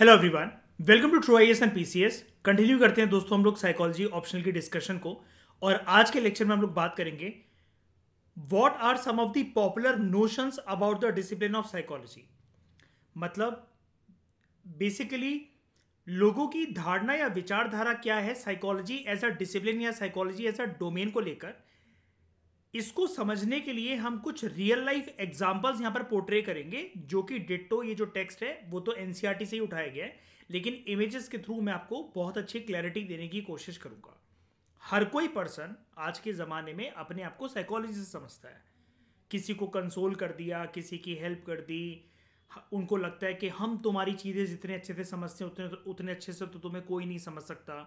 hello everyone welcome to true I S and S continue करते हैं दोस्तों हम लोग साइकोलॉजी ऑप्शनल की डिस्कशन को और आज के लेक्चर में हम लोग बात करेंगे what are some of the popular notions about the discipline of psychology मतलब बेसिकली लोगों की धारणा या विचारधारा क्या है साइकोलॉजी एज अ डिसिप्लिन या साइकोलॉजी एज अ डोमेन को लेकर इसको समझने के लिए हम कुछ रियल लाइफ एग्जाम्पल्स यहाँ पर पोर्ट्रे करेंगे जो कि डिट्टो ये जो टेक्स्ट है वो तो एनसीईआरटी e से ही उठाया गया है लेकिन इमेजेस के थ्रू मैं आपको बहुत अच्छी क्लैरिटी देने की कोशिश करूँगा हर कोई पर्सन आज के ज़माने में अपने आप को साइकोलॉजी से समझता है किसी को कंसोल कर दिया किसी की हेल्प कर दी उनको लगता है कि हम तुम्हारी चीज़ें जितने अच्छे से समझते हैं उतने उतने अच्छे से तो तुम्हें कोई नहीं समझ सकता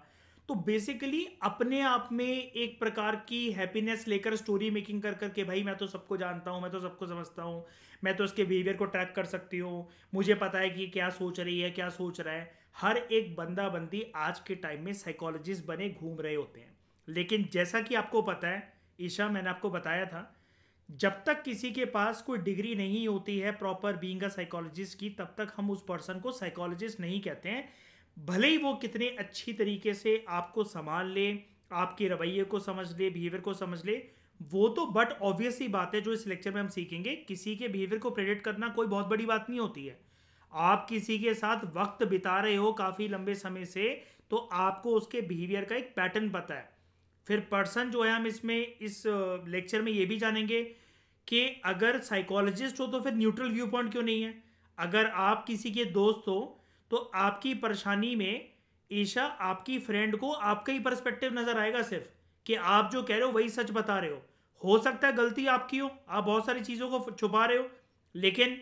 तो बेसिकली अपने आप में एक प्रकार की हैप्पीनेस लेकर स्टोरी मेकिंग कर करके भाई मैं तो सबको जानता हूँ मैं तो सबको समझता हूँ मैं तो उसके बिहेवियर को ट्रैक कर सकती हूँ मुझे पता है कि क्या सोच रही है क्या सोच रहा है हर एक बंदा बंदी आज के टाइम में साइकोलॉजिस्ट बने घूम रहे होते हैं लेकिन जैसा कि आपको पता है ईशा मैंने आपको बताया था जब तक किसी के पास कोई डिग्री नहीं होती है प्रॉपर बींग अ साइकोलॉजिस्ट की तब तक हम उस पर्सन को साइकोलॉजिस्ट नहीं कहते हैं भले ही वो कितने अच्छी तरीके से आपको संभाल ले आपके रवैये को समझ ले बिहेवियर को समझ ले वो तो बट ऑब्वियस ही बात है जो इस लेक्चर में हम सीखेंगे किसी के बिहेवियर को प्रेडिक्ट करना कोई बहुत बड़ी बात नहीं होती है आप किसी के साथ वक्त बिता रहे हो काफ़ी लंबे समय से तो आपको उसके बिहेवियर का एक पैटर्न पता है फिर पर्सन जो है हम इसमें इस लेक्चर में ये भी जानेंगे कि अगर साइकोलॉजिस्ट हो तो फिर न्यूट्रल व्यू पॉइंट क्यों नहीं है अगर आप किसी के दोस्त हो तो आपकी परेशानी में ईशा आपकी फ्रेंड को आपका ही पर्सपेक्टिव नज़र आएगा सिर्फ कि आप जो कह रहे हो वही सच बता रहे हो हो सकता है गलती आपकी हो आप बहुत सारी चीज़ों को छुपा रहे हो लेकिन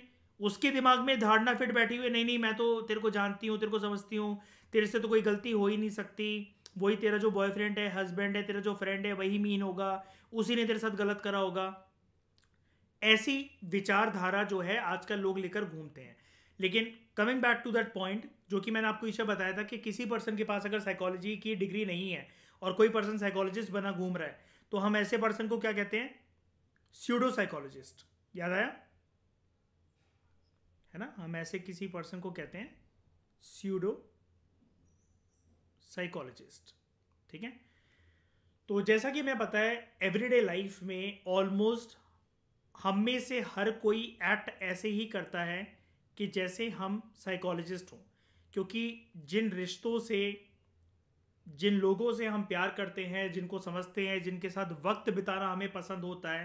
उसके दिमाग में धारणा फिट बैठी हुई नहीं नहीं मैं तो तेरे को जानती हूँ तेरे को समझती हूँ तेरे से तो कोई गलती हो ही नहीं सकती वही तेरा जो बॉयफ्रेंड है हस्बैंड है तेरा जो फ्रेंड है वही मीन होगा उसी ने तेरे साथ गलत करा होगा ऐसी विचारधारा जो है आजकल लोग लेकर घूमते हैं लेकिन coming back to that point जो कि मैंने आपको इसे बताया था कि किसी पर्सन के पास अगर साइकोलॉजी की डिग्री नहीं है और कोई पर्सन साइकोलॉजिस्ट बना घूम रहा है तो हम ऐसे पर्सन को क्या कहते हैं स्यूडो साइकोलॉजिस्ट याद आया है ना हम ऐसे किसी पर्सन को कहते हैं स्यूडो साइकोलॉजिस्ट ठीक है तो जैसा कि मैं बताया एवरीडे लाइफ में ऑलमोस्ट हम में से हर कोई एक्ट ऐसे ही करता है कि जैसे हम साइकोलॉजिस्ट हों क्योंकि जिन रिश्तों से जिन लोगों से हम प्यार करते हैं जिनको समझते हैं जिनके साथ वक्त बिताना हमें पसंद होता है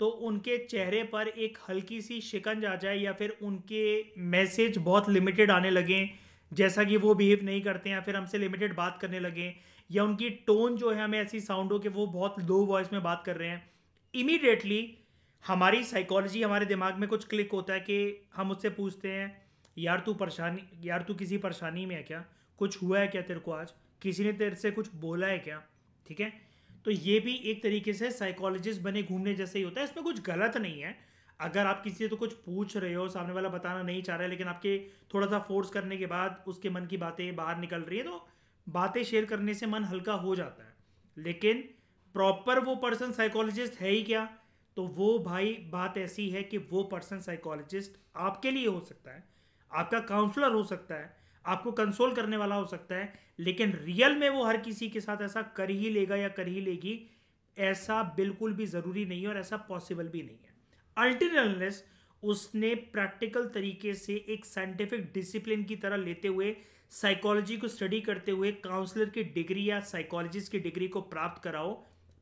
तो उनके चेहरे पर एक हल्की सी शिकंज आ जाए या फिर उनके मैसेज बहुत लिमिटेड आने लगें जैसा कि वो बिहेव नहीं करते हैं या फिर हमसे लिमिटेड बात करने लगें या उनकी टोन जो है हमें ऐसी साउंड हो कि वो बहुत लो वॉइस में बात कर रहे हैं इमीडिएटली हमारी साइकोलॉजी हमारे दिमाग में कुछ क्लिक होता है कि हम उससे पूछते हैं यार तू परेशानी यार तू किसी परेशानी में है क्या कुछ हुआ है क्या तेरे को आज किसी ने तेरे से कुछ बोला है क्या ठीक है तो ये भी एक तरीके से साइकोलॉजिस्ट बने घूमने जैसे ही होता है इसमें कुछ गलत नहीं है अगर आप किसी से तो कुछ पूछ रहे हो सामने वाला बताना नहीं चाह रहा है लेकिन आपके थोड़ा सा फोर्स करने के बाद उसके मन की बातें बाहर निकल रही है तो बातें शेयर करने से मन हल्का हो जाता है लेकिन प्रॉपर वो पर्सन साइकोलॉजिस्ट है ही क्या तो वो भाई बात ऐसी है कि वो पर्सन साइकोलॉजिस्ट आपके लिए हो सकता है आपका काउंसलर हो सकता है आपको कंसोल करने वाला हो सकता है लेकिन रियल में वो हर किसी के साथ ऐसा कर ही लेगा या कर ही लेगी ऐसा बिल्कुल भी ज़रूरी नहीं है और ऐसा पॉसिबल भी नहीं है अल्टीरनेस उसने प्रैक्टिकल तरीके से एक साइंटिफिक डिसिप्लिन की तरह लेते हुए साइकोलॉजी को स्टडी करते हुए काउंसलर की डिग्री या साइकोलॉजिस्ट की डिग्री को प्राप्त कराओ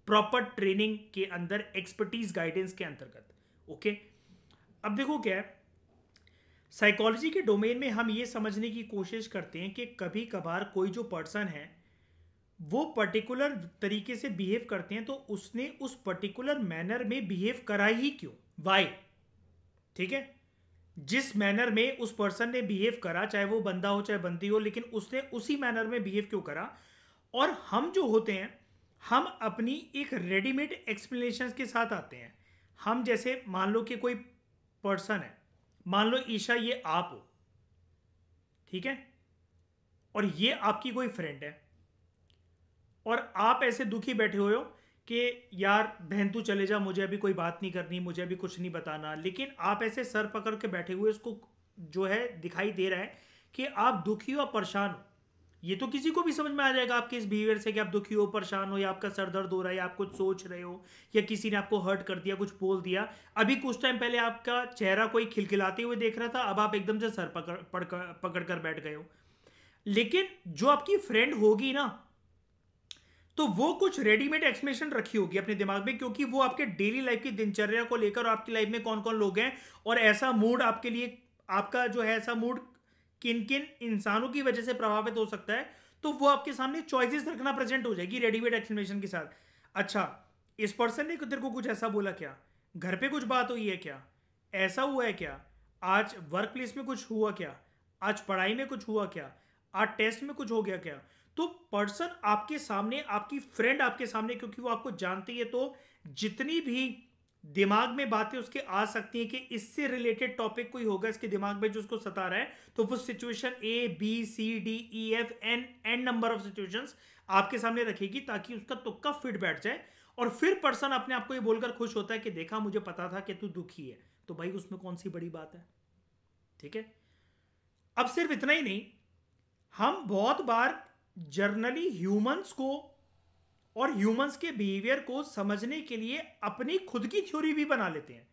प्रॉपर ट्रेनिंग के अंदर एक्सपर्टीज गाइडेंस के अंतर्गत ओके अब देखो क्या है साइकोलॉजी के डोमेन में हम ये समझने की कोशिश करते हैं कि कभी कभार कोई जो पर्सन है वो पर्टिकुलर तरीके से बिहेव करते हैं तो उसने उस पर्टिकुलर मैनर में बिहेव करा ही क्यों वाई ठीक है जिस मैनर में उस पर्सन ने बिहेव करा चाहे वो बंदा हो चाहे बंदी हो लेकिन उसने उसी मैनर में बिहेव क्यों करा और हम जो होते हैं हम अपनी एक रेडीमेड एक्सप्लेनेशन के साथ आते हैं हम जैसे मान लो कि कोई पर्सन है मान लो ईशा ये आप हो ठीक है और ये आपकी कोई फ्रेंड है और आप ऐसे दुखी बैठे हुए हो कि यार बहन तू चले जा मुझे अभी कोई बात नहीं करनी मुझे अभी कुछ नहीं बताना लेकिन आप ऐसे सर पकड़ के बैठे हुए इसको जो है दिखाई दे रहा है कि आप दुखी हो और परेशान हो ये तो किसी को भी समझ में आ जाएगा आपके इस बिहेवियर से कि आप दुखी हो परेशान हो या आपका सर दर्द हो रहा है या आप कुछ सोच रहे हो या किसी ने आपको हर्ट कर दिया कुछ बोल दिया अभी कुछ टाइम पहले आपका चेहरा कोई खिलखिलाते हुए देख रहा था अब आप एकदम से सर पकड़ पकड़ पकड़ कर बैठ गए हो लेकिन जो आपकी फ्रेंड होगी ना तो वो कुछ रेडीमेड एक्सप्रेशन रखी होगी अपने दिमाग में क्योंकि वो आपके डेली लाइफ की दिनचर्या को लेकर और आपकी लाइफ में कौन कौन लोग हैं और ऐसा मूड आपके लिए आपका जो है ऐसा मूड किन किन इंसानों की वजह से प्रभावित हो सकता है तो वो आपके सामने चॉइसेस रखना प्रेजेंट हो जाएगी रेडीमेड एक्सप्लेनेशन के साथ अच्छा इस पर्सन ने तेरे को कुछ ऐसा बोला क्या घर पे कुछ बात हुई है क्या ऐसा हुआ है क्या आज वर्क प्लेस में कुछ हुआ क्या आज पढ़ाई में कुछ हुआ क्या आज टेस्ट में कुछ हो गया क्या तो पर्सन आपके सामने आपकी फ्रेंड आपके सामने क्योंकि वो आपको जानती है तो जितनी भी दिमाग में बातें उसके आ सकती हैं कि इससे रिलेटेड टॉपिक कोई होगा इसके दिमाग में जो उसको सता रहा है तो वो situation A B C D E F N N number of situations आपके सामने रखेगी ताकि उसका तुक्का फिट बैठ जाए और फिर पर्सन अपने आप को ये बोलकर खुश होता है कि देखा मुझे पता था कि तू दुखी है तो भाई उसमें कौन सी बड़ी बात है ठीक है अब सिर्फ इतना ही नहीं हम बहुत बार जर्नली ह्यूमंस को और ह्यूमंस के बिहेवियर को समझने के लिए अपनी खुद की थ्योरी भी बना लेते हैं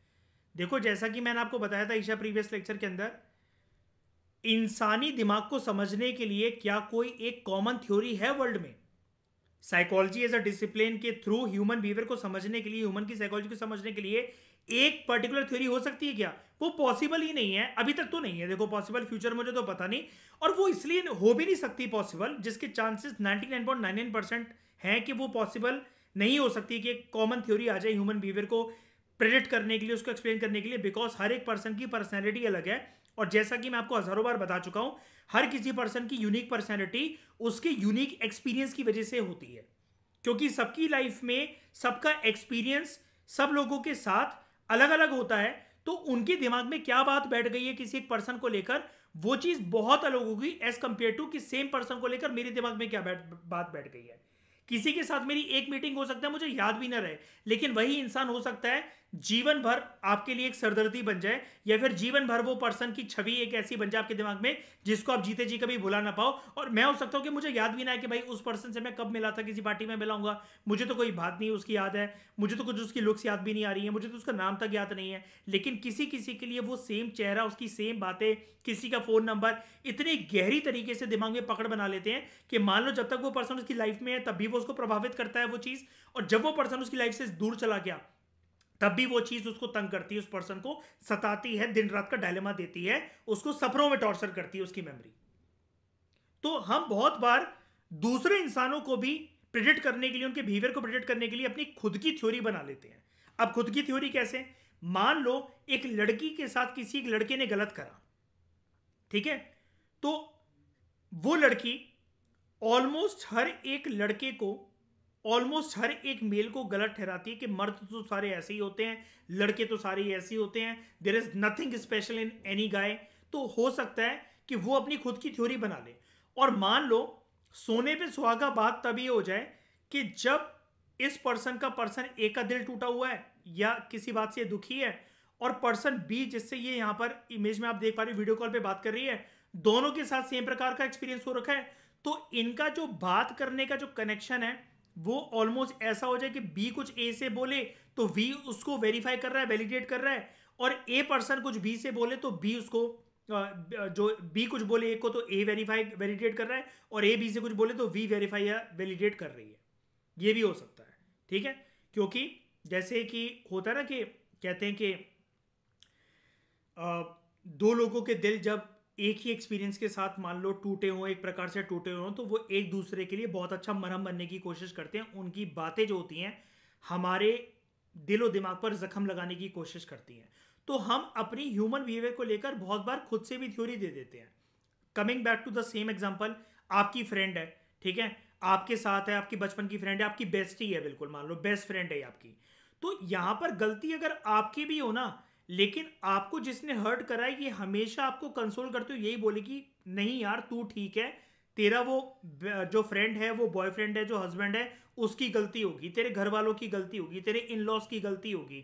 देखो जैसा कि मैंने आपको बताया था ईशा प्रीवियस लेक्चर के अंदर इंसानी दिमाग को समझने के लिए क्या कोई एक कॉमन थ्योरी है वर्ल्ड में साइकोलॉजी एज अ डिसिप्लिन के थ्रू ह्यूमन बिहेवियर को समझने के लिए ह्यूमन की साइकोलॉजी को समझने के लिए एक पर्टिकुलर थ्योरी हो सकती है क्या वो पॉसिबल ही नहीं है अभी तक तो नहीं है देखो पॉसिबल फ्यूचर मुझे तो पता नहीं और वो इसलिए हो भी नहीं सकती पॉसिबल जिसके चांसेस 99.99 परसेंट हैं कि वो पॉसिबल नहीं हो सकती कि एक कॉमन थ्योरी आ जाए ह्यूमन बिहेवियर को प्रेडिक्ट करने के लिए उसको एक्सप्लेन करने के लिए बिकॉज हर एक पर्सन की पर्सनैलिटी अलग है और जैसा कि मैं आपको हजारों बार बता चुका हूं हर किसी पर्सन की यूनिक पर्सनैलिटी उसके यूनिक एक्सपीरियंस की वजह से होती है क्योंकि सबकी लाइफ में सबका एक्सपीरियंस सब लोगों के साथ अलग अलग होता है तो उनके दिमाग में क्या बात बैठ गई है किसी एक पर्सन को लेकर वो चीज बहुत अलग होगी एज कंपेयर टू कि सेम पर्सन को लेकर मेरे दिमाग में क्या बात बैठ गई है किसी के साथ मेरी एक मीटिंग हो सकता है मुझे याद भी ना रहे लेकिन वही इंसान हो सकता है जीवन भर आपके लिए एक सरदर्दी बन जाए या फिर जीवन भर वो पर्सन की छवि एक ऐसी बन जाए आपके दिमाग में जिसको आप जीते जी कभी भुला ना पाओ और मैं हो सकता हूँ कि मुझे याद भी ना है कि भाई उस पर्सन से मैं कब मिला था किसी पार्टी में मिलाऊंगा मुझे तो कोई बात नहीं उसकी याद है मुझे तो कुछ उसकी लुक्स याद भी नहीं आ रही है मुझे तो उसका नाम तक याद नहीं है लेकिन किसी किसी के लिए वो सेम चेहरा उसकी सेम बातें किसी का फ़ोन नंबर इतनी गहरी तरीके से दिमाग में पकड़ बना लेते हैं कि मान लो जब तक वो पर्सन उसकी लाइफ में है तब भी वो उसको प्रभावित करता है वो चीज़ और जब वो पर्सन उसकी लाइफ से दूर चला गया तब भी वो चीज़ उसको तंग करती है उस पर्सन को सताती है दिन रात का डायलेमा देती है उसको सफरों में टॉर्चर करती है उसकी मेमोरी तो हम बहुत बार दूसरे इंसानों को भी प्रिडिक्ट करने के लिए उनके बिहेवियर को प्रिडिक्ट करने के लिए अपनी खुद की थ्योरी बना लेते हैं अब खुद की थ्योरी कैसे मान लो एक लड़की के साथ किसी एक लड़के ने गलत करा ठीक है तो वो लड़की ऑलमोस्ट हर एक लड़के को ऑलमोस्ट हर एक मेल को गलत ठहराती है कि मर्द तो सारे ऐसे ही होते हैं लड़के तो सारे ऐसे ही होते हैं there is nothing special in any guy तो हो सकता है कि वो अपनी खुद की थ्योरी बना ले और मान लो सोने पे सुहागा बात तभी हो जाए कि जब इस पर्सन का पर्सन ए का दिल टूटा हुआ है या किसी बात से दुखी है और पर्सन बी जिससे ये यहाँ पर इमेज में आप देख पा रहे वीडियो कॉल पे बात कर रही है दोनों के साथ सेम प्रकार का एक्सपीरियंस हो रखा है तो इनका जो बात करने का जो कनेक्शन है वो ऑलमोस्ट ऐसा हो जाए कि बी कुछ ए से बोले तो वी उसको वेरीफाई कर रहा है वैलिडेट कर रहा है और ए पर्सन कुछ बी से बोले तो बी उसको जो बी कुछ बोले ए को तो ए वेरीफाई वेलीडेट कर रहा है और ए बी से कुछ बोले तो वी वेरीफाई या वेलीडेट कर रही है ये भी हो सकता है ठीक है क्योंकि जैसे कि होता है ना कि कहते हैं कि दो लोगों के दिल जब एक ही एक्सपीरियंस के साथ मान लो टूटे हों एक प्रकार से टूटे हों तो वो एक दूसरे के लिए बहुत अच्छा मरहम बनने की कोशिश करते हैं उनकी बातें जो होती हैं हमारे दिलो दिमाग पर जख्म लगाने की कोशिश करती हैं तो हम अपनी ह्यूमन बिहेवियर को लेकर बहुत बार खुद से भी थ्योरी दे देते हैं coming back to the same example आपकी फ्रेंड है ठीक है आपके साथ है आपकी बचपन की फ्रेंड है आपकी बेस्ट ही है बिल्कुल मान लो बेस्ट फ्रेंड है आपकी तो यहाँ पर गलती अगर आपकी भी हो ना लेकिन आपको जिसने हर्ट करा है ये हमेशा आपको कंसोल करते हो यही बोले कि नहीं यार तू ठीक है तेरा वो जो फ्रेंड है वो बॉयफ्रेंड है जो हस्बैंड है उसकी गलती होगी तेरे घर वालों की गलती होगी तेरे इन लॉज की गलती होगी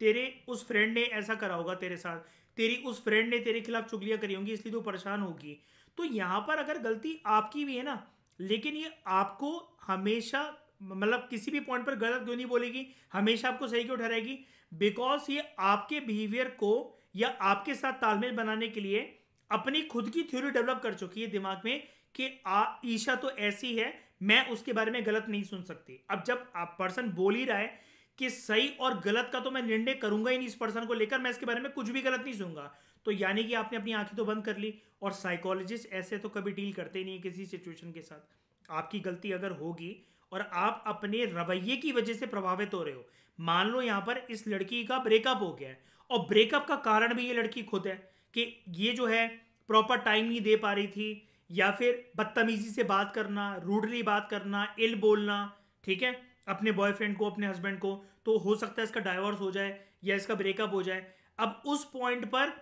तेरे उस फ्रेंड ने ऐसा करा होगा तेरे साथ तेरी उस फ्रेंड ने तेरे खिलाफ चुगलियां करी होंगी इसलिए तू परेशान होगी तो यहाँ पर अगर गलती आपकी भी है ना लेकिन ये आपको हमेशा मतलब किसी भी पॉइंट पर गलत क्यों नहीं बोलेगी हमेशा आपको सही क्यों ठहराएगी बिकॉज ये आपके बिहेवियर को या आपके साथ तालमेल बनाने के लिए अपनी खुद की थ्योरी डेवलप कर चुकी है दिमाग में कि आ ईशा तो ऐसी है मैं उसके बारे में गलत नहीं सुन सकती अब जब आप पर्सन बोल ही रहा है कि सही और गलत का तो मैं निर्णय करूंगा ही नहीं इस पर्सन को लेकर मैं इसके बारे में कुछ भी गलत नहीं सुनूंगा तो यानी कि आपने अपनी आंखें तो बंद कर ली और साइकोलॉजिस्ट ऐसे तो कभी डील करते ही नहीं है किसी सिचुएशन के साथ आपकी गलती अगर होगी और आप अपने रवैये की वजह से प्रभावित हो रहे हो मान लो यहां पर इस लड़की का ब्रेकअप हो गया है और ब्रेकअप का कारण भी ये लड़की खुद है कि ये जो है प्रॉपर टाइम नहीं दे पा रही थी या फिर बदतमीजी से बात करना रूडली बात करना इल बोलना ठीक है अपने बॉयफ्रेंड को अपने हस्बैंड को तो हो सकता है इसका डाइवोर्स हो जाए या इसका ब्रेकअप हो जाए अब उस पॉइंट पर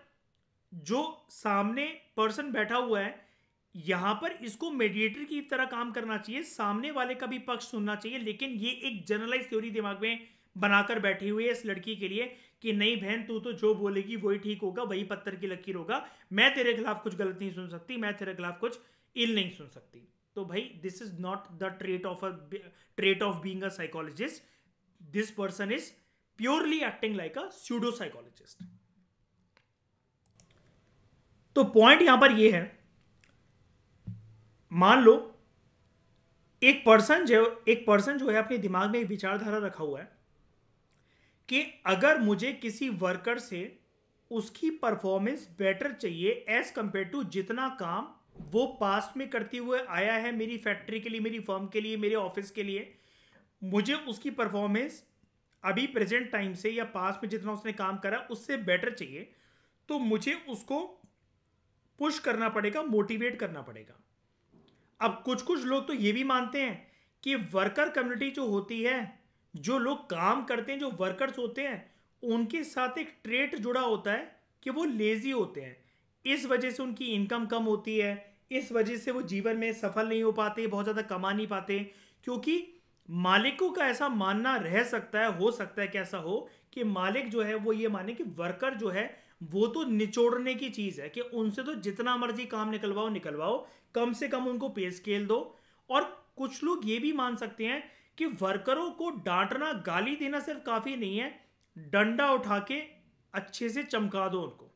जो सामने पर्सन बैठा हुआ है यहां पर इसको मेडिएटर की तरह काम करना चाहिए सामने वाले का भी पक्ष सुनना चाहिए लेकिन ये एक जनरलाइज थ्योरी दिमाग में बनाकर बैठी हुई है इस लड़की के लिए कि नहीं बहन तू तो जो बोलेगी वही ठीक होगा वही पत्थर की लकीर होगा मैं तेरे खिलाफ कुछ गलत नहीं सुन सकती मैं तेरे खिलाफ कुछ इल नहीं सुन सकती तो भाई this is not the trait of a trait of being a psychologist this person is purely acting like a pseudo psychologist तो पॉइंट यहां पर यह है मान लो एक पर्सन जो एक पर्सन जो है अपने दिमाग में एक विचारधारा रखा हुआ है कि अगर मुझे किसी वर्कर से उसकी परफॉर्मेंस बेटर चाहिए एज कंपेयर टू जितना काम वो पास्ट में करते हुए आया है मेरी फैक्ट्री के लिए मेरी फर्म के लिए मेरे ऑफिस के लिए मुझे उसकी परफॉर्मेंस अभी प्रेजेंट टाइम से या पास्ट में जितना उसने काम करा उससे बेटर चाहिए तो मुझे उसको पुश करना पड़ेगा मोटिवेट करना पड़ेगा अब कुछ कुछ लोग तो ये भी मानते हैं कि वर्कर कम्युनिटी जो होती है जो लोग काम करते हैं जो वर्कर्स होते हैं उनके साथ एक ट्रेट जुड़ा होता है कि वो लेज़ी होते हैं इस वजह से उनकी इनकम कम होती है इस वजह से वो जीवन में सफल नहीं हो पाते बहुत ज़्यादा कमा नहीं पाते क्योंकि मालिकों का ऐसा मानना रह सकता है हो सकता है कि ऐसा हो कि मालिक जो है वो ये माने कि वर्कर जो है वो तो निचोड़ने की चीज़ है कि उनसे तो जितना मर्जी काम निकलवाओ निकलवाओ कम से कम उनको पे स्केल दो और कुछ लोग ये भी मान सकते हैं कि वर्करों को डांटना गाली देना सिर्फ काफ़ी नहीं है डंडा उठा के अच्छे से चमका दो उनको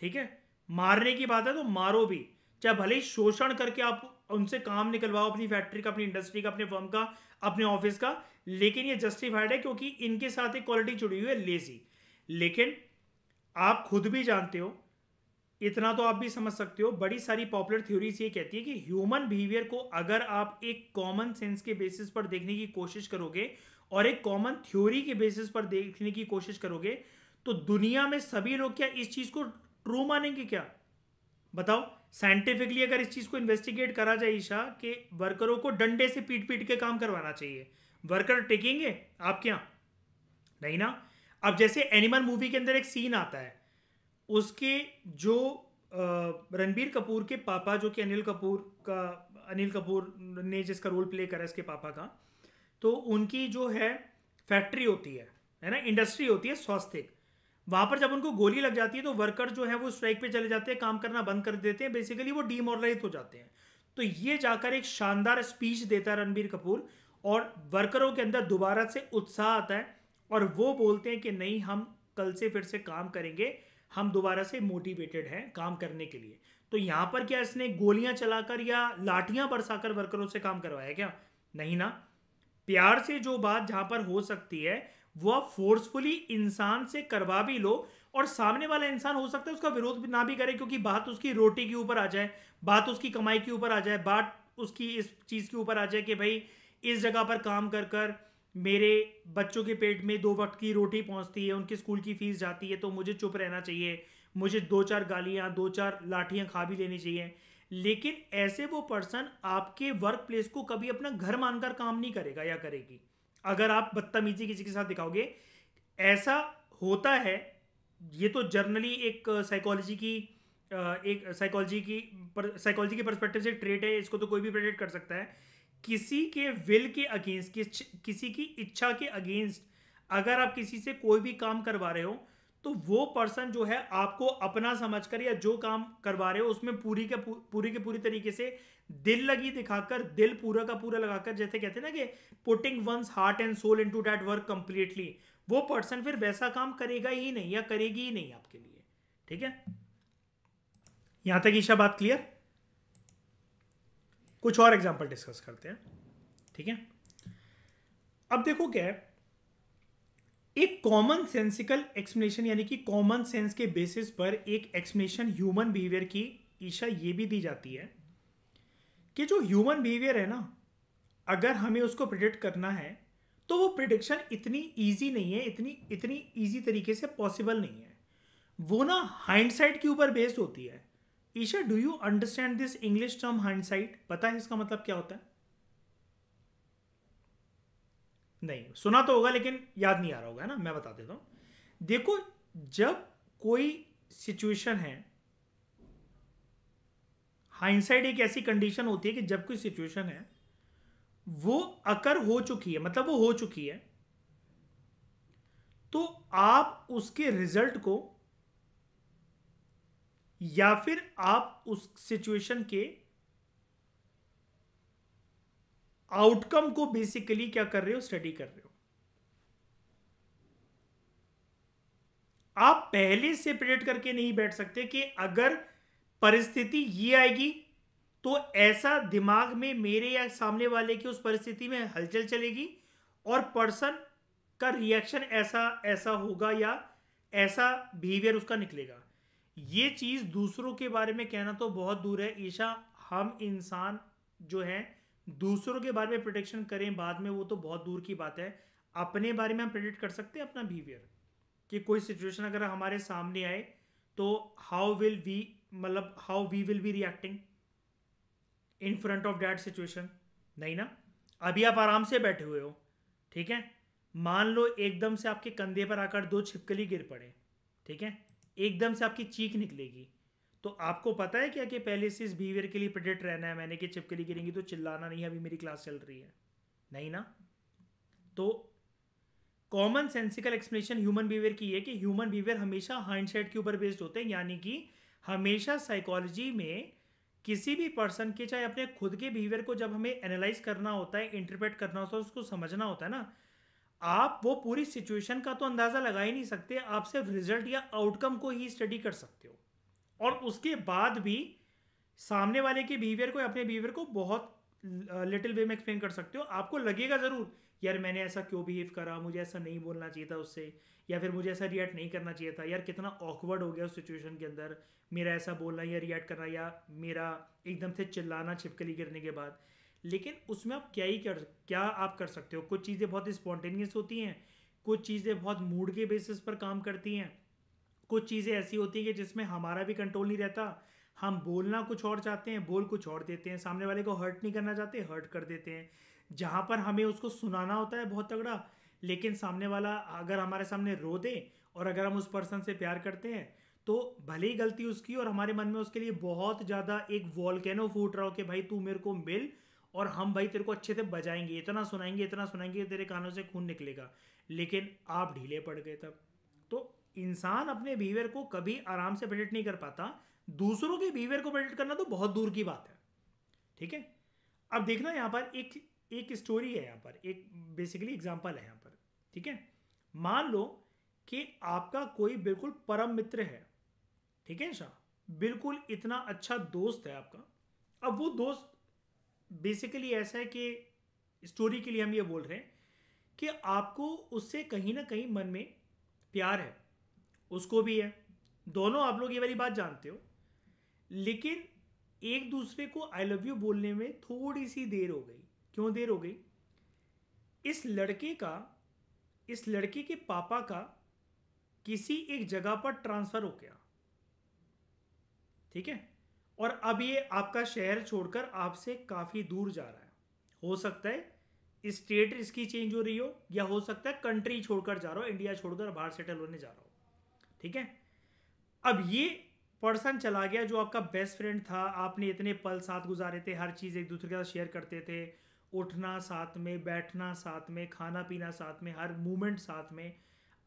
ठीक है मारने की बात है तो मारो भी चाहे भले ही शोषण करके आप उनसे काम निकलवाओ अपनी फैक्ट्री का अपनी इंडस्ट्री का अपने फर्म का अपने ऑफिस का लेकिन ये जस्टिफाइड है क्योंकि इनके साथ एक क्वालिटी जुड़ी हुई है लेजी लेकिन आप खुद भी जानते हो इतना तो आप भी समझ सकते हो बड़ी सारी पॉपुलर थ्योरीज ये कहती है कि ह्यूमन बिहेवियर को अगर आप एक कॉमन सेंस के बेसिस पर देखने की कोशिश करोगे और एक कॉमन थ्योरी के बेसिस पर देखने की कोशिश करोगे तो दुनिया में सभी लोग क्या इस चीज़ को ट्रू मानेंगे क्या बताओ साइंटिफिकली अगर इस चीज़ को इन्वेस्टिगेट करा जाए ईशा कि वर्करों को डंडे से पीट पीट के काम करवाना चाहिए वर्कर टेकेंगे आप क्या नहीं ना अब जैसे एनिमल मूवी के अंदर एक सीन आता है उसके जो रणबीर कपूर के पापा जो कि अनिल कपूर का अनिल कपूर ने जिसका रोल प्ले करा इसके पापा का तो उनकी जो है फैक्ट्री होती है है ना इंडस्ट्री होती है स्वास्थ्य वहाँ पर जब उनको गोली लग जाती है तो वर्कर जो है वो स्ट्राइक पे चले जाते हैं काम करना बंद कर देते हैं बेसिकली वो डीमोरलाइज हो जाते हैं तो ये जाकर एक शानदार स्पीच देता है रणबीर कपूर और वर्करों के अंदर दोबारा से उत्साह आता है और वो बोलते हैं कि नहीं हम कल से फिर से काम करेंगे हम दोबारा से मोटिवेटेड हैं काम करने के लिए तो यहाँ पर क्या इसने गोलियां चलाकर या लाठियां बरसाकर वर्करों से काम करवाया क्या नहीं ना प्यार से जो बात जहाँ पर हो सकती है वो आप फोर्सफुली इंसान से करवा भी लो और सामने वाला इंसान हो सकता है उसका विरोध ना भी करे क्योंकि बात उसकी रोटी के ऊपर आ जाए बात उसकी कमाई के ऊपर आ जाए बात उसकी इस चीज़ के ऊपर आ जाए कि भाई इस जगह पर काम कर कर मेरे बच्चों के पेट में दो वक्त की रोटी पहुंचती है उनके स्कूल की फ़ीस जाती है तो मुझे चुप रहना चाहिए मुझे दो चार गालियाँ दो चार लाठियां खा भी लेनी चाहिए लेकिन ऐसे वो पर्सन आपके वर्क प्लेस को कभी अपना घर मानकर काम नहीं करेगा या करेगी अगर आप बदतमीजी किसी के साथ दिखाओगे ऐसा होता है ये तो जर्नली एक साइकोलॉजी की एक साइकोलॉजी की साइकोलॉजी के परस्पेक्टिव से ट्रेट है इसको तो कोई भी प्रेडिक्ट कर सकता है किसी के विल के अगेंस्ट किस किसी की इच्छा के अगेंस्ट अगर आप किसी से कोई भी काम करवा रहे हो तो वो पर्सन जो है आपको अपना समझकर या जो काम करवा रहे हो उसमें पूरी के पूरी के पूरी तरीके से दिल लगी दिखाकर दिल पूरा का पूरा लगाकर जैसे कहते हैं ना कि putting one's heart and soul into that work completely वो पर्सन फिर वैसा काम करेगा ही नहीं या करेगी ही नहीं आपके लिए ठीक है यहां तक ईशा बात क्लियर कुछ और एग्जाम्पल डिस्कस करते हैं ठीक है अब देखो क्या है एक कॉमन सेंसिकल एक्सप्लेनेशन यानी कि कॉमन सेंस के बेसिस पर एक एक्सप्लेनेशन ह्यूमन बिहेवियर की ईशा ये भी दी जाती है कि जो ह्यूमन बिहेवियर है ना अगर हमें उसको प्रिडिक्ट करना है तो वो प्रिडिक्शन इतनी ईजी नहीं है इतनी इतनी ईजी तरीके से पॉसिबल नहीं है वो ना हाइंडसाइट के ऊपर बेस्ड होती है Isha do you understand this English term hindsight पता है इसका मतलब क्या होता है नहीं सुना तो होगा लेकिन याद नहीं आ रहा होगा ना मैं बता देता हूं देखो जब कोई सिचुएशन है हाइंडसाइड एक ऐसी कंडीशन होती है कि जब कोई सिचुएशन है वो अकर हो चुकी है मतलब वो हो चुकी है तो आप उसके रिजल्ट को या फिर आप उस सिचुएशन के आउटकम को बेसिकली क्या कर रहे हो स्टडी कर रहे हो आप पहले से प्रेडिक्ट करके नहीं बैठ सकते कि अगर परिस्थिति ये आएगी तो ऐसा दिमाग में मेरे या सामने वाले की उस परिस्थिति में हलचल चलेगी और पर्सन का रिएक्शन ऐसा ऐसा होगा या ऐसा बिहेवियर उसका निकलेगा ये चीज़ दूसरों के बारे में कहना तो बहुत दूर है ईशा हम इंसान जो है दूसरों के बारे में प्रोटेक्शन करें बाद में वो तो बहुत दूर की बात है अपने बारे में हम प्रेडिक्ट कर सकते हैं अपना बिहेवियर कि कोई सिचुएशन अगर हमारे सामने आए तो हाउ विल वी मतलब how we will be reacting in front of that situation नहीं ना अभी आप आराम से बैठे हुए हो ठीक है मान लो एकदम से आपके कंधे पर आकर दो छिपकली गिर पड़े ठीक है एकदम से आपकी चीख निकलेगी तो आपको पता है क्या कि पहले से इस बिहेवियर के लिए प्रेडिक्ट रहना है मैंने कि चिपकली गिरेंगी तो चिल्लाना नहीं अभी मेरी क्लास चल रही है नहीं ना तो common sensical explanation human behaviour की है कि ह्यूमन बिहेवियर हमेशा हैंडसेट के ऊपर बेस्ड होते हैं यानी कि हमेशा साइकोलॉजी में किसी भी पर्सन के चाहे अपने खुद के बिहेवियर को जब हमें एनालाइज करना होता है इंटरप्रेट करना होता है उसको समझना होता है ना आप वो पूरी सिचुएशन का तो अंदाज़ा लगा ही नहीं सकते आप सिर्फ रिजल्ट या आउटकम को ही स्टडी कर सकते हो और उसके बाद भी सामने वाले के बिहेवियर को अपने बिहेवियर को बहुत लिटिल वे में एक्सप्लेन कर सकते हो आपको लगेगा ज़रूर यार मैंने ऐसा क्यों बिहेव करा मुझे ऐसा नहीं बोलना चाहिए था उससे या फिर मुझे ऐसा रिएक्ट नहीं करना चाहिए था यार कितना ऑकवर्ड हो गया उस सिचुएशन के अंदर मेरा ऐसा बोलना या रिएक्ट करना या मेरा एकदम से चिल्लाना छिपकली गिरने के बाद लेकिन उसमें आप क्या ही कर क्या आप कर सकते हो कुछ चीज़ें बहुत स्पॉन्टेनियस होती हैं कुछ चीज़ें बहुत मूड के बेसिस पर काम करती हैं कुछ चीज़ें ऐसी होती हैं कि जिसमें हमारा भी कंट्रोल नहीं रहता हम बोलना कुछ और चाहते हैं बोल कुछ और देते हैं सामने वाले को हर्ट नहीं करना चाहते हर्ट कर देते हैं जहाँ पर हमें उसको सुनाना होता है बहुत तगड़ा लेकिन सामने वाला अगर हमारे सामने रो दे और अगर हम उस पर्सन से प्यार करते हैं तो भले ही गलती उसकी और हमारे मन में उसके लिए बहुत ज़्यादा एक वॉल फूट रहा हो कि भाई तू मेरे को मिल और हम भाई तेरे को अच्छे से बजाएंगे इतना सुनाएंगे इतना सुनाएंगे तेरे कानों से खून निकलेगा लेकिन आप ढीले पड़ गए तब तो इंसान अपने बिहेवियर को कभी आराम से प्रेडिक्ट नहीं कर पाता दूसरों के बिहेवियर को प्रेडिक्ट करना तो बहुत दूर की बात है ठीक है अब देखना यहाँ पर एक एक स्टोरी है यहाँ पर एक बेसिकली एग्जाम्पल है यहाँ पर ठीक है मान लो कि आपका कोई बिल्कुल परम मित्र है ठीक है शाह बिल्कुल इतना अच्छा दोस्त है आपका अब वो दोस्त बेसिकली ऐसा है कि स्टोरी के लिए हम ये बोल रहे हैं कि आपको उससे कहीं ना कहीं मन में प्यार है उसको भी है दोनों आप लोग ये वाली बात जानते हो लेकिन एक दूसरे को आई लव यू बोलने में थोड़ी सी देर हो गई क्यों देर हो गई इस लड़के का इस लड़के के पापा का किसी एक जगह पर ट्रांसफ़र हो गया ठीक है और अब ये आपका शहर छोड़कर आपसे काफ़ी दूर जा रहा है हो सकता है स्टेट इसकी चेंज हो रही हो या हो सकता है कंट्री छोड़कर जा रहा हो इंडिया छोड़कर बाहर सेटल होने जा रहा हो ठीक है अब ये पर्सन चला गया जो आपका बेस्ट फ्रेंड था आपने इतने पल साथ गुजारे थे हर चीज़ एक दूसरे के साथ शेयर करते थे उठना साथ में बैठना साथ में खाना पीना साथ में हर मूवमेंट साथ में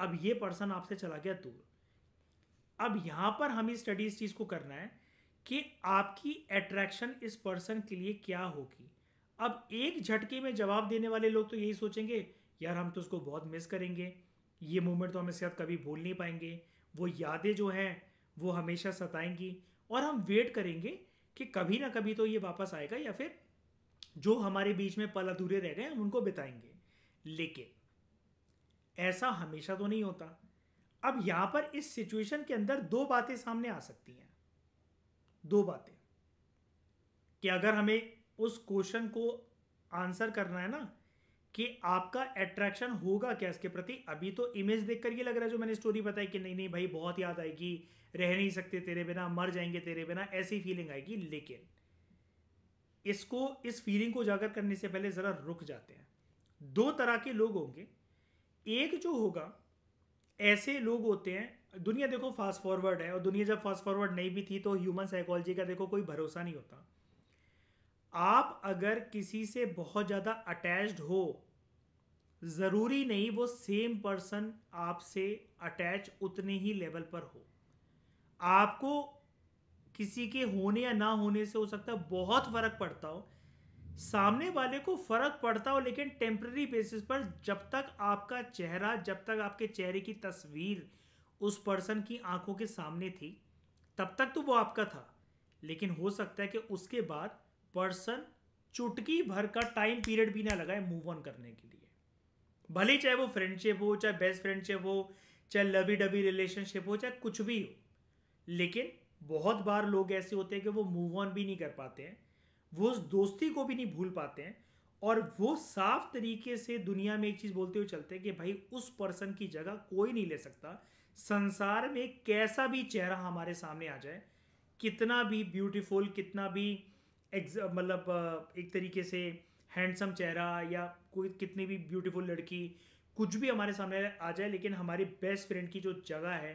अब ये पर्सन आपसे चला गया दूर अब यहाँ पर हमें स्टडी इस चीज़ को करना है कि आपकी अट्रैक्शन इस पर्सन के लिए क्या होगी अब एक झटके में जवाब देने वाले लोग तो यही सोचेंगे यार हम तो उसको बहुत मिस करेंगे ये मोमेंट तो हम इसके साथ कभी भूल नहीं पाएंगे वो यादें जो हैं वो हमेशा सताएंगी और हम वेट करेंगे कि कभी ना कभी तो ये वापस आएगा या फिर जो हमारे बीच में पल अधूरे रह गए हम उनको बिताएंगे लेकिन ऐसा हमेशा तो नहीं होता अब यहाँ पर इस सिचुएशन के अंदर दो बातें सामने आ सकती हैं दो बातें कि अगर हमें उस क्वेश्चन को आंसर करना है ना कि आपका अट्रैक्शन होगा क्या इसके प्रति अभी तो इमेज देखकर ये लग रहा है जो मैंने स्टोरी बताई कि नहीं नहीं भाई बहुत याद आएगी रह नहीं सकते तेरे बिना मर जाएंगे तेरे बिना ऐसी फीलिंग आएगी लेकिन इसको इस फीलिंग को उजागर करने से पहले ज़रा रुक जाते हैं दो तरह के लोग होंगे एक जो होगा ऐसे लोग होते हैं दुनिया देखो फास्ट फॉरवर्ड है और दुनिया जब फास्ट फॉरवर्ड नहीं भी थी तो ह्यूमन साइकोलॉजी का देखो कोई भरोसा नहीं होता आप अगर किसी से बहुत ज़्यादा अटैच्ड हो ज़रूरी नहीं वो सेम पर्सन आपसे अटैच उतने ही लेवल पर हो आपको किसी के होने या ना होने से हो सकता है बहुत फ़र्क पड़ता हो सामने वाले को फ़र्क पड़ता हो लेकिन टेम्प्ररी बेसिस पर जब तक आपका चेहरा जब तक आपके चेहरे की तस्वीर उस पर्सन की आंखों के सामने थी तब तक तो वो आपका था लेकिन हो सकता है कि उसके बाद पर्सन चुटकी भर का टाइम पीरियड भी ना लगाए मूव ऑन करने के लिए भले चाहे वो फ्रेंडशिप हो चाहे बेस्ट फ्रेंडशिप हो चाहे लवी डबी रिलेशनशिप हो चाहे कुछ भी हो लेकिन बहुत बार लोग ऐसे होते हैं कि वो मूव ऑन भी नहीं कर पाते हैं वो उस दोस्ती को भी नहीं भूल पाते हैं और वो साफ तरीके से दुनिया में एक चीज़ बोलते हुए चलते हैं कि भाई उस पर्सन की जगह कोई नहीं ले सकता संसार में कैसा भी चेहरा हमारे सामने आ जाए कितना भी ब्यूटीफुल कितना भी मतलब एक तरीके से हैंडसम चेहरा या कोई कितनी भी ब्यूटीफुल लड़की कुछ भी हमारे सामने आ जाए लेकिन हमारी बेस्ट फ्रेंड की जो जगह है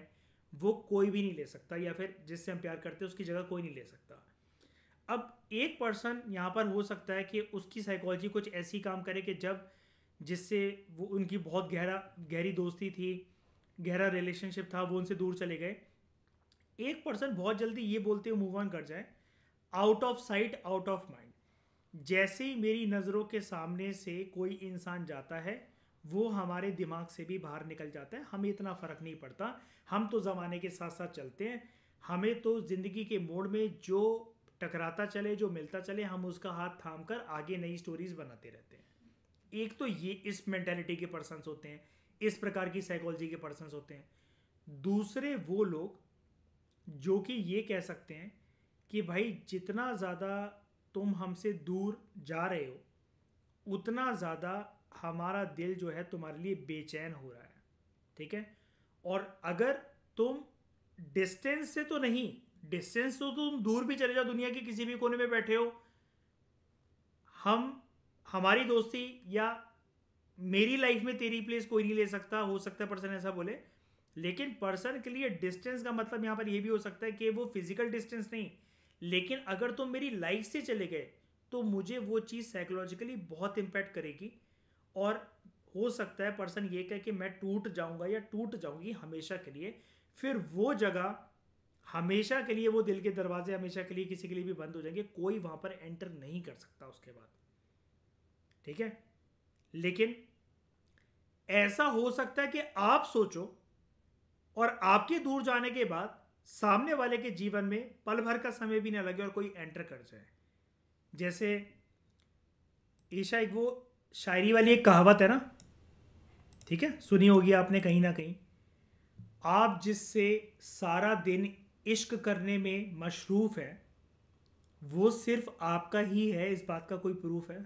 वो कोई भी नहीं ले सकता या फिर जिससे हम प्यार करते हैं उसकी जगह कोई नहीं ले सकता अब एक पर्सन यहाँ पर हो सकता है कि उसकी साइकोलॉजी कुछ ऐसी काम करे कि जब जिससे वो उनकी बहुत गहरा गहरी दोस्ती थी गहरा रिलेशनशिप था वो उनसे दूर चले गए एक पर्सन बहुत जल्दी ये बोलते हुए मूव ऑन कर जाए out of sight out of mind जैसे ही मेरी नज़रों के सामने से कोई इंसान जाता है वो हमारे दिमाग से भी बाहर निकल जाता है हमें इतना फ़र्क नहीं पड़ता हम तो ज़माने के साथ साथ चलते हैं हमें तो ज़िंदगी के मोड़ में जो टकराता चले जो मिलता चले हम उसका हाथ थाम कर आगे नई स्टोरीज़ बनाते रहते हैं एक तो ये इस मेंटेलिटी के पर्सनस होते हैं इस प्रकार की साइकोलॉजी के पर्सन होते हैं दूसरे वो लोग जो कि ये कह सकते हैं कि भाई जितना ज़्यादा तुम हमसे दूर जा रहे हो उतना ज़्यादा हमारा दिल जो है तुम्हारे लिए बेचैन हो रहा है ठीक है और अगर तुम डिस्टेंस से तो नहीं डिस्टेंस तो तुम दूर भी चले जाओ दुनिया के किसी भी कोने में बैठे हो हम हमारी दोस्ती या मेरी लाइफ में तेरी प्लेस कोई नहीं ले सकता हो सकता है पर्सन ऐसा बोले लेकिन पर्सन के लिए डिस्टेंस का मतलब यहाँ पर यह भी हो सकता है कि वो फिजिकल डिस्टेंस नहीं लेकिन अगर तुम तो मेरी लाइफ से चले गए तो मुझे वो चीज़ साइकोलॉजिकली बहुत इम्पैक्ट करेगी और हो सकता है पर्सन ये कहे कि मैं टूट जाऊंगा या टूट जाऊंगी हमेशा के लिए फिर वो जगह हमेशा के लिए वो दिल के दरवाजे हमेशा के लिए किसी के लिए भी बंद हो जाएंगे कोई वहाँ पर एंटर नहीं कर सकता उसके बाद ठीक है लेकिन ऐसा हो सकता है कि आप सोचो और आपके दूर जाने के बाद सामने वाले के जीवन में पल भर का समय भी ना लगे और कोई एंटर कर जाए जैसे ईशा एक वो शायरी वाली एक कहावत है ना ठीक है सुनी होगी आपने कहीं ना कहीं आप जिससे सारा दिन इश्क करने में मशरूफ़ है वो सिर्फ आपका ही है इस बात का कोई प्रूफ है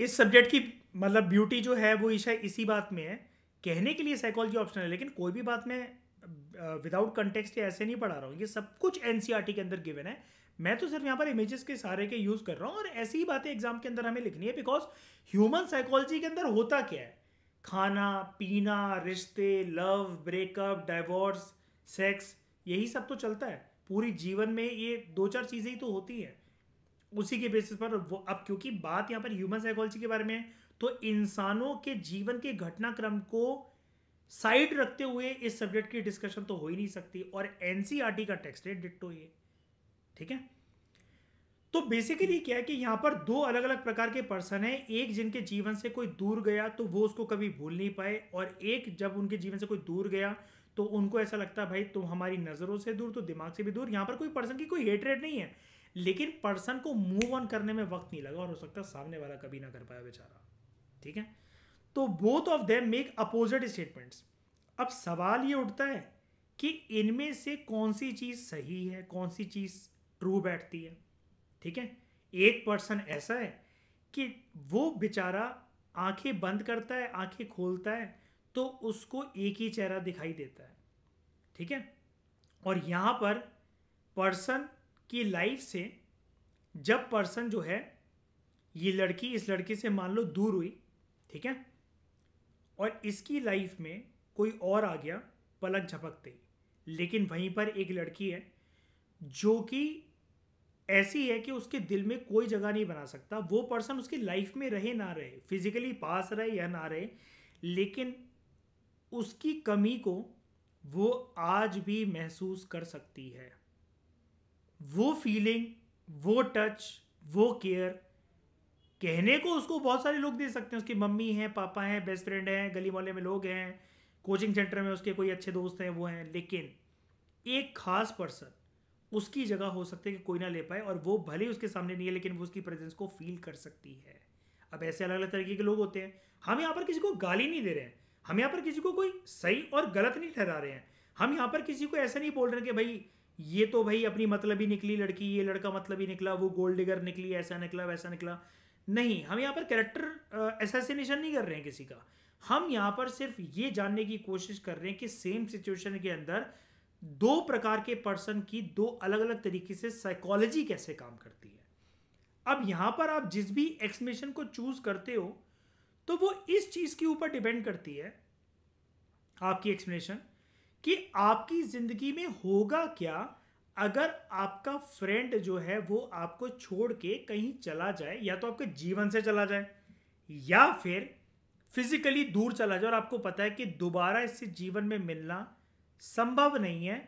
इस सब्जेक्ट की मतलब ब्यूटी जो है वो ईशा इसी बात में है कहने के लिए साइकोलॉजी ऑप्शनल है लेकिन कोई भी बात मैं विदाउट कंटेक्स्ट ऐसे नहीं पढ़ा रहा हूँ ये सब कुछ एन e के अंदर गिवन है मैं तो सिर्फ यहाँ पर इमेजेस के सारे के यूज़ कर रहा हूँ और ऐसी ही बातें एग्जाम के अंदर हमें लिखनी है बिकॉज ह्यूमन साइकोलॉजी के अंदर होता क्या है खाना पीना रिश्ते लव ब्रेकअप डाइवोर्स सेक्स यही सब तो चलता है पूरी जीवन में ये दो चार चीज़ें ही तो होती हैं उसी के बेसिस पर वो अब क्योंकि बात यहाँ पर ह्यूमन साइकोलॉजी के बारे में है तो इंसानों के जीवन के घटनाक्रम को साइड रखते हुए इस सब्जेक्ट की डिस्कशन तो हो ही नहीं सकती और एनसीआर e का टेक्स्ट है डिट्टो ये ठीक है तो बेसिकली क्या है कि यहाँ पर दो अलग अलग प्रकार के पर्सन हैं एक जिनके जीवन से कोई दूर गया तो वो उसको कभी भूल नहीं पाए और एक जब उनके जीवन से कोई दूर गया तो उनको ऐसा लगता है भाई तुम हमारी नज़रों से दूर तो दिमाग से भी दूर यहाँ पर कोई पर्सन की कोई हेटरेट नहीं है लेकिन पर्सन को मूव ऑन करने में वक्त नहीं लगा और हो सकता सामने वाला कभी ना कर पाया बेचारा ठीक है तो both of them make opposite statements अब सवाल ये उठता है कि इनमें से कौन सी चीज़ सही है कौन सी चीज़ ट्रू बैठती है ठीक है एक पर्सन ऐसा है कि वो बेचारा आंखें बंद करता है आंखें खोलता है तो उसको एक ही चेहरा दिखाई देता है ठीक है और यहां पर पर्सन कि लाइफ से जब पर्सन जो है ये लड़की इस लड़के से मान लो दूर हुई ठीक है और इसकी लाइफ में कोई और आ गया पलक झपकते ही लेकिन वहीं पर एक लड़की है जो कि ऐसी है कि उसके दिल में कोई जगह नहीं बना सकता वो पर्सन उसकी लाइफ में रहे ना रहे फिजिकली पास रहे या ना रहे लेकिन उसकी कमी को वो आज भी महसूस कर सकती है वो फीलिंग वो टच वो केयर कहने को उसको बहुत सारे लोग दे सकते हैं उसकी मम्मी हैं पापा हैं बेस्ट फ्रेंड हैं गली मोहल्ले में लोग हैं कोचिंग सेंटर में उसके कोई अच्छे दोस्त हैं वो हैं लेकिन एक खास पर्सन उसकी जगह हो सकती है कि कोई ना ले पाए और वो भले ही उसके सामने नहीं है लेकिन वो उसकी प्रेजेंस को फील कर सकती है अब ऐसे अलग अलग तरीके के लोग होते हैं हम यहाँ पर किसी को गाली नहीं दे रहे हैं हम यहाँ पर किसी को कोई सही और गलत नहीं ठहरा रहे हैं हम यहाँ पर किसी को ऐसा नहीं बोल रहे हैं कि भाई ये तो भाई अपनी मतलब ही निकली लड़की ये लड़का मतलब ही निकला वो गोल्ड डिगर निकली ऐसा निकला वैसा निकला नहीं हम यहाँ पर कैरेक्टर एसेसिनेशन नहीं कर रहे हैं किसी का हम यहाँ पर सिर्फ ये जानने की कोशिश कर रहे हैं कि सेम सिचुएशन के अंदर दो प्रकार के पर्सन की दो अलग अलग तरीके से साइकोलॉजी कैसे काम करती है अब यहाँ पर आप जिस भी एक्सप्लेनेशन को चूज करते हो तो वो इस चीज़ के ऊपर डिपेंड करती है आपकी एक्सप्लेनेशन कि आपकी ज़िंदगी में होगा क्या अगर आपका फ्रेंड जो है वो आपको छोड़ के कहीं चला जाए या तो आपके जीवन से चला जाए या फिर फिजिकली दूर चला जाए और आपको पता है कि दोबारा इससे जीवन में मिलना संभव नहीं है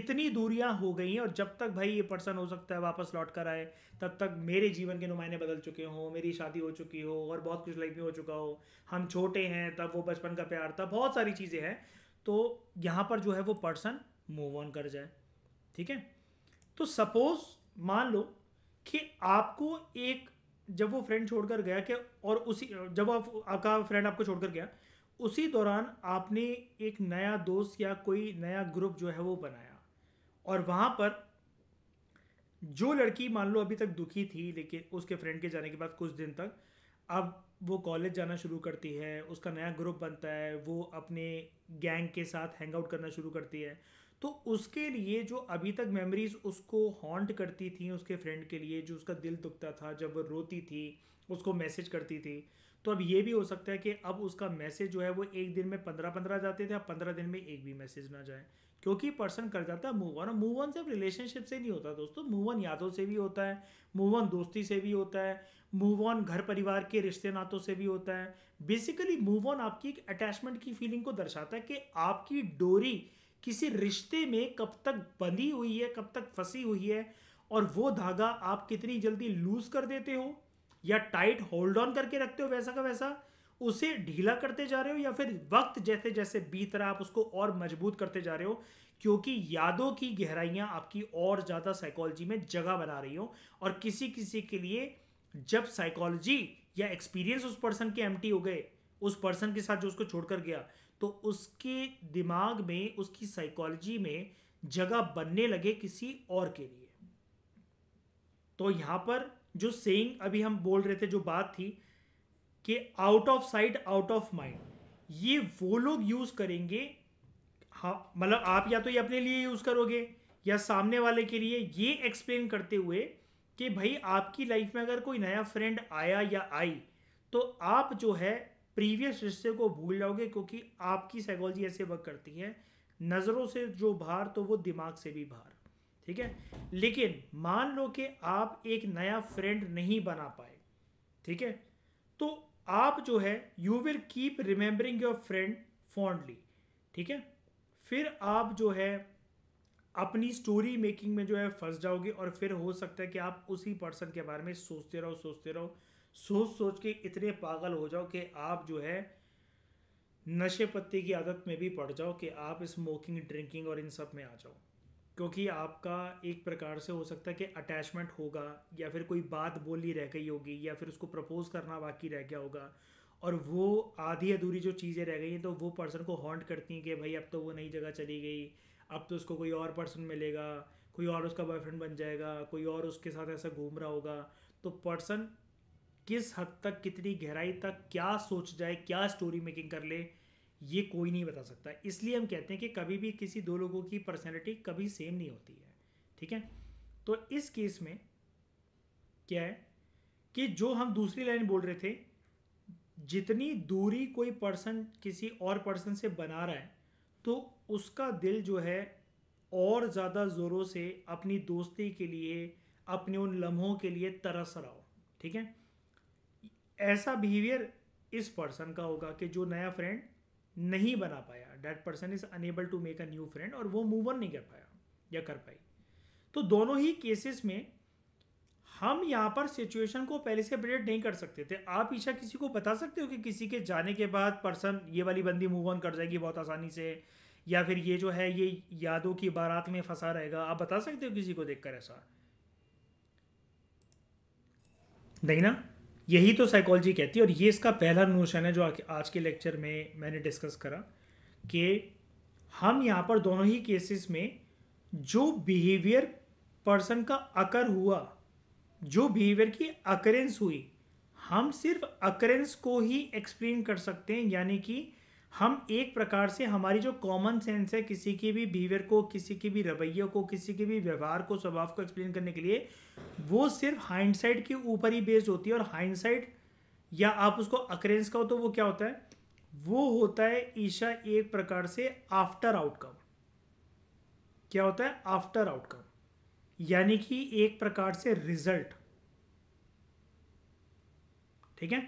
इतनी दूरियां हो गई हैं और जब तक भाई ये पर्सन हो सकता है वापस लौट कर आए तब तक मेरे जीवन के नुमाइने बदल चुके हों मेरी शादी हो चुकी हो और बहुत कुछ लाइफ में हो चुका हो हम छोटे हैं तब वो बचपन का प्यार था बहुत सारी चीज़ें हैं तो यहाँ पर जो है वो पर्सन मूव ऑन कर जाए ठीक है तो सपोज मान लो कि आपको एक जब वो फ्रेंड छोड़कर गया कि और उसी जब आप आपका फ्रेंड आपको छोड़कर गया उसी दौरान आपने एक नया दोस्त या कोई नया ग्रुप जो है वो बनाया और वहाँ पर जो लड़की मान लो अभी तक दुखी थी लेकिन उसके फ्रेंड के जाने के बाद कुछ दिन तक अब वो कॉलेज जाना शुरू करती है उसका नया ग्रुप बनता है वो अपने गैंग के साथ हैंग आउट करना शुरू करती है तो उसके लिए जो अभी तक मेमोरीज उसको हॉन्ट करती थी उसके फ्रेंड के लिए जो उसका दिल दुखता था जब वो रोती थी उसको मैसेज करती थी तो अब ये भी हो सकता है कि अब उसका मैसेज जो है वो एक दिन में पंद्रह पंद्रह जाते थे अब पंद्रह दिन में एक भी मैसेज ना जाए क्योंकि पर्सन कर जाता है मूव ऑन और मूव ऑन सिर्फ रिलेशनशिप से नहीं होता दोस्तों मूव ऑन यादों से भी होता है मूव ऑन दोस्ती से भी होता है मूव ऑन घर परिवार के रिश्ते नातों से भी होता है बेसिकली मूव ऑन आपकी एक अटैचमेंट की फीलिंग को दर्शाता है कि आपकी डोरी किसी रिश्ते में कब तक बंधी हुई है कब तक फंसी हुई है और वो धागा आप कितनी जल्दी लूज कर देते हो या टाइट होल्ड ऑन करके रखते हो वैसा का वैसा उसे ढीला करते जा रहे हो या फिर वक्त जैसे जैसे बीत रहा आप उसको और मजबूत करते जा रहे हो क्योंकि यादों की गहराइयाँ आपकी और ज़्यादा साइकोलॉजी में जगह बना रही हो और किसी किसी के लिए जब साइकोलॉजी या एक्सपीरियंस उस पर्सन के एमटी हो गए उस पर्सन के साथ जो उसको छोड़कर गया तो उसके दिमाग में उसकी साइकोलॉजी में जगह बनने लगे किसी और के लिए तो यहां पर जो सेइंग अभी हम बोल रहे थे जो बात थी कि out of sight out of mind ये वो लोग यूज़ करेंगे हाँ मतलब आप या तो ये अपने लिए यूज़ करोगे या सामने वाले के लिए ये एक्सप्लेन करते हुए कि भाई आपकी लाइफ में अगर कोई नया फ्रेंड आया या आई तो आप जो है प्रीवियस रिश्ते को भूल जाओगे क्योंकि आपकी साइकोलॉजी ऐसे वर्क करती है नज़रों से जो बाहर तो वो दिमाग से भी बाहर ठीक है लेकिन मान लो कि आप एक नया फ्रेंड नहीं बना पाए ठीक है तो आप जो है you will keep remembering your friend fondly ठीक है फिर आप जो है अपनी स्टोरी मेकिंग में जो है फंस जाओगे और फिर हो सकता है कि आप उसी पर्सन के बारे में सोचते रहो सोचते रहो सोच सोच के इतने पागल हो जाओ कि आप जो है नशे पत्ते की आदत में भी पड़ जाओ कि आप स्मोकिंग ड्रिंकिंग और इन सब में आ जाओ क्योंकि आपका एक प्रकार से हो सकता है कि अटैचमेंट होगा या फिर कोई बात बोली रह गई होगी या फिर उसको प्रपोज करना बाकी रह गया होगा और वो आधी अधूरी जो चीज़ें रह गई हैं तो वो पर्सन को हॉन्ट करती हैं कि भाई अब तो वो नई जगह चली गई अब तो उसको कोई और पर्सन मिलेगा कोई और उसका बॉयफ्रेंड बन जाएगा कोई और उसके साथ ऐसा घूम रहा होगा तो पर्सन किस हद तक कितनी गहराई तक क्या सोच जाए क्या स्टोरी मेकिंग कर ले ये कोई नहीं बता सकता इसलिए हम कहते हैं कि कभी भी किसी दो लोगों की पर्सनैलिटी कभी सेम नहीं होती है ठीक है तो इस केस में क्या है कि जो हम दूसरी लाइन बोल रहे थे जितनी दूरी कोई पर्सन किसी और पर्सन से बना रहा है तो उसका दिल जो है और ज़्यादा ज़ोरों से अपनी दोस्ती के लिए अपने उन लम्हों के लिए तरस रहा हो ठीक है ऐसा बिहेवियर इस पर्सन का होगा कि जो नया फ्रेंड नहीं बना पाया that person is unable to make a new friend और वो मूव ऑन नहीं कर पाया या कर पाई तो दोनों ही केसेस में हम यहाँ पर सिचुएशन को पहले से अपडेट नहीं कर सकते थे आप ईशा किसी को बता सकते हो कि किसी के जाने के बाद पर्सन ये वाली बंदी मूव ऑन कर जाएगी बहुत आसानी से या फिर ये जो है ये यादों की बारात में फंसा रहेगा आप बता सकते हो किसी को देखकर ऐसा नहीं ना यही तो साइकोलॉजी कहती है और ये इसका पहला नोशन है जो आज के लेक्चर में मैंने डिस्कस करा कि हम यहाँ पर दोनों ही केसेस में जो बिहेवियर पर्सन का अकर हुआ जो बिहेवियर की अकरेंस हुई हम सिर्फ अकरेंस को ही एक्सप्लेन कर सकते हैं यानी कि हम एक प्रकार से हमारी जो कॉमन सेंस है किसी की भी बिहेवियर को किसी की भी रवैये को किसी के भी व्यवहार को स्वभाव को एक्सप्लेन करने के लिए वो सिर्फ हाइंडसाइट के ऊपर ही बेस्ड होती है और हाइंडसाइट या आप उसको अकरेंस कहो तो वो क्या होता है वो होता है ईशा एक प्रकार से आफ्टर आउटकम क्या होता है आफ्टर आउटकम यानी कि एक प्रकार से रिजल्ट ठीक है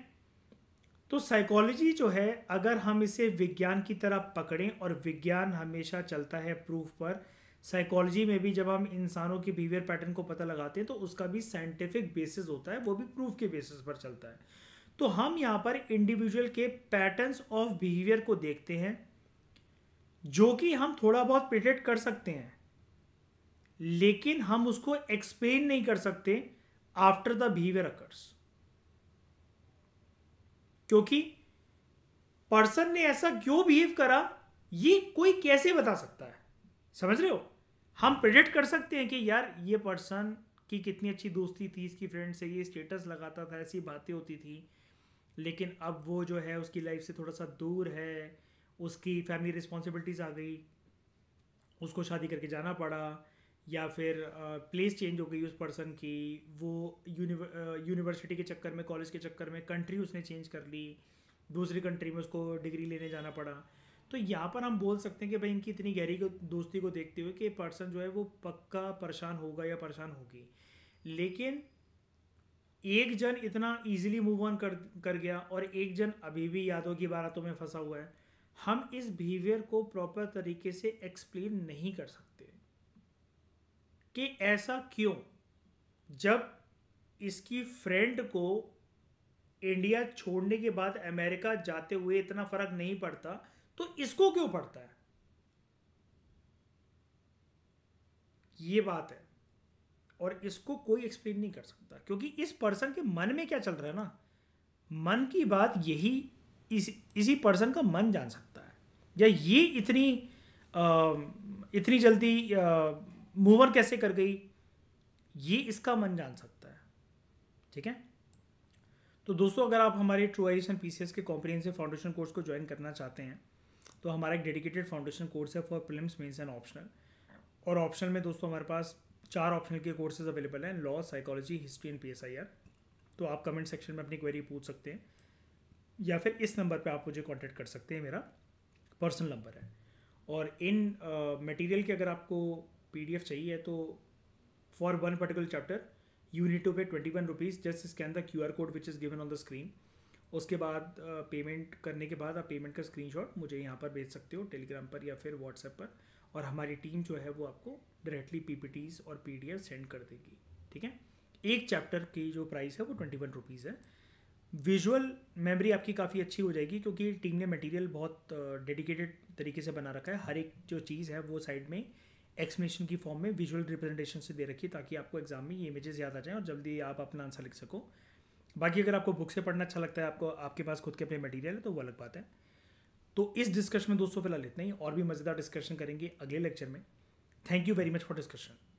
तो साइकोलॉजी जो है अगर हम इसे विज्ञान की तरह पकड़ें और विज्ञान हमेशा चलता है प्रूफ पर साइकोलॉजी में भी जब हम इंसानों के बिहेवियर पैटर्न को पता लगाते हैं तो उसका भी साइंटिफिक बेसिस होता है वो भी प्रूफ के बेसिस पर चलता है तो हम यहाँ पर इंडिविजुअल के पैटर्न्स ऑफ बिहेवियर को देखते हैं जो कि हम थोड़ा बहुत प्रिडिक्ट कर सकते हैं लेकिन हम उसको एक्सप्लेन नहीं कर सकते आफ्टर द बिहेवियर अकर्स क्योंकि पर्सन ने ऐसा क्यों बिहेव करा ये कोई कैसे बता सकता है समझ रहे हो हम प्रेडिक्ट कर सकते हैं कि यार ये पर्सन की कितनी अच्छी दोस्ती थी इसकी फ्रेंड से ये स्टेटस लगाता था ऐसी बातें होती थी लेकिन अब वो जो है उसकी लाइफ से थोड़ा सा दूर है उसकी फैमिली रिस्पॉन्सिबिलिटीज़ आ गई उसको शादी करके जाना पड़ा या फिर प्लेस चेंज हो गई उस पर्सन की वो यूनिवर्सिटी के चक्कर में कॉलेज के चक्कर में कंट्री उसने चेंज कर ली दूसरी कंट्री में उसको डिग्री लेने जाना पड़ा तो यहाँ पर हम बोल सकते हैं कि भाई इनकी इतनी गहरी को दोस्ती को देखते हुए कि पर्सन जो है वो पक्का परेशान होगा या परेशान होगी लेकिन एक जन इतना इजीली मूव ऑन कर कर गया और एक जन अभी भी यादों की बारातों में फंसा हुआ है हम इस बिहेवियर को प्रॉपर तरीके से एक्सप्लेन नहीं कर सकते कि ऐसा क्यों जब इसकी फ्रेंड को इंडिया छोड़ने के बाद अमेरिका जाते हुए इतना फर्क नहीं पड़ता तो इसको क्यों पड़ता है ये बात है और इसको कोई एक्सप्लेन नहीं कर सकता क्योंकि इस पर्सन के मन में क्या चल रहा है ना मन की बात यही इस इसी पर्सन का मन जान सकता है या ये इतनी आ, इतनी जल्दी मूवर कैसे कर गई ये इसका मन जान सकता है ठीक है तो दोस्तों अगर आप हमारे true edition P K comprehensive foundation course को ज्वाइन करना चाहते हैं तो हमारा एक डेडिकेटेड फाउंडेशन कोर्स है for prelims mains and optional और ऑप्शनल में दोस्तों हमारे पास चार ऑप्शनल के कोर्सेज अवेलेबल हैं law psychology history and P तो आप कमेंट सेक्शन में अपनी क्वेरी पूछ सकते हैं या फिर इस नंबर पर आप मुझे कॉन्टेक्ट कर सकते हैं मेरा पर्सनल नंबर है और इन मटेरियल uh, के अगर आपको पी चाहिए तो for one particular chapter you need to pay twenty one rupees just scan the Q R code which is given on the screen उसके बाद पेमेंट करने के बाद आप पेमेंट का शॉट मुझे यहाँ पर भेज सकते हो टेलीग्राम पर या फिर व्हाट्सएप पर और हमारी टीम जो है वो आपको डायरेक्टली टीज और एफ सेंड कर देगी ठीक है एक चैप्टर की जो प्राइस है वो ट्वेंटी वन रुपीज़ है विजुअल मेमोरी आपकी काफ़ी अच्छी हो जाएगी क्योंकि टीम ने मटेरियल बहुत डेडिकेटेड तरीके से बना रखा है हर एक जो चीज़ है वो साइड में एक्सप्लेनेशन की फॉर्म में विजुअल रिप्रेजेंटेशन से दे रखी ताकि आपको एग्जाम में ये इमेजेस याद आ जाएं और जल्दी आप अपना आंसर लिख सको बाकी अगर आपको बुक से पढ़ना अच्छा लगता है आपको आपके पास खुद के अपने मटेरियल है तो वो अलग बात है तो इस डिस्कशन में दोस्तों फिलहाल इतना ही और भी मज़ेदार डिस्कशन करेंगे अगले लेक्चर में thank you very much for discussion